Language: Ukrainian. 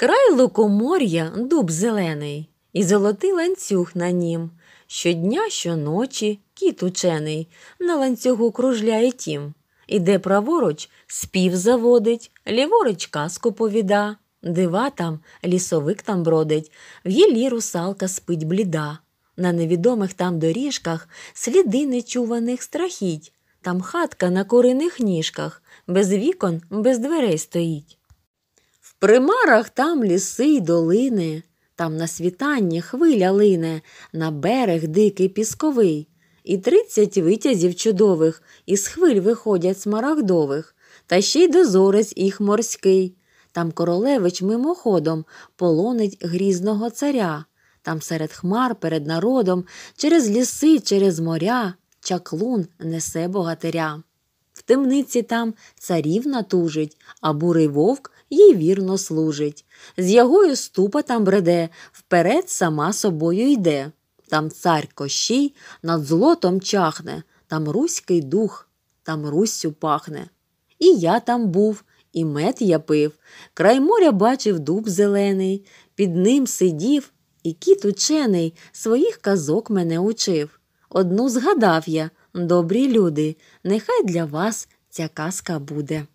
Край лукомор'я дуб зелений, і золотий ланцюг на нім. Щодня, щоночі кіт учений на ланцюгу кружляє тім. Іде праворуч спів заводить, ліворуч казку повіда. Дива там, лісовик там бродить, в гілі русалка спить бліда. На невідомих там доріжках сліди нечуваних страхіть. Там хатка на куриних ніжках, без вікон, без дверей стоїть примарах там ліси й долини, там на світанні хвиля лине, на берег дикий пісковий, і тридцять витязів чудових, із хвиль виходять смарагдових, та ще й дозорець їх морський. Там королевич мимоходом полонить грізного царя, там серед хмар перед народом, через ліси, через моря, чаклун несе богатиря темниці там царівна тужить, а бурий вовк їй вірно служить. З ягою ступа там бреде, вперед сама собою йде. Там цар кощій над злотом чахне, там руський дух, там руссю пахне. І я там був, і мед я пив. Край моря бачив дуб зелений, під ним сидів, і кіт учений своїх казок мене учив. Одну згадав я Добрі люди, нехай для вас ця казка буде.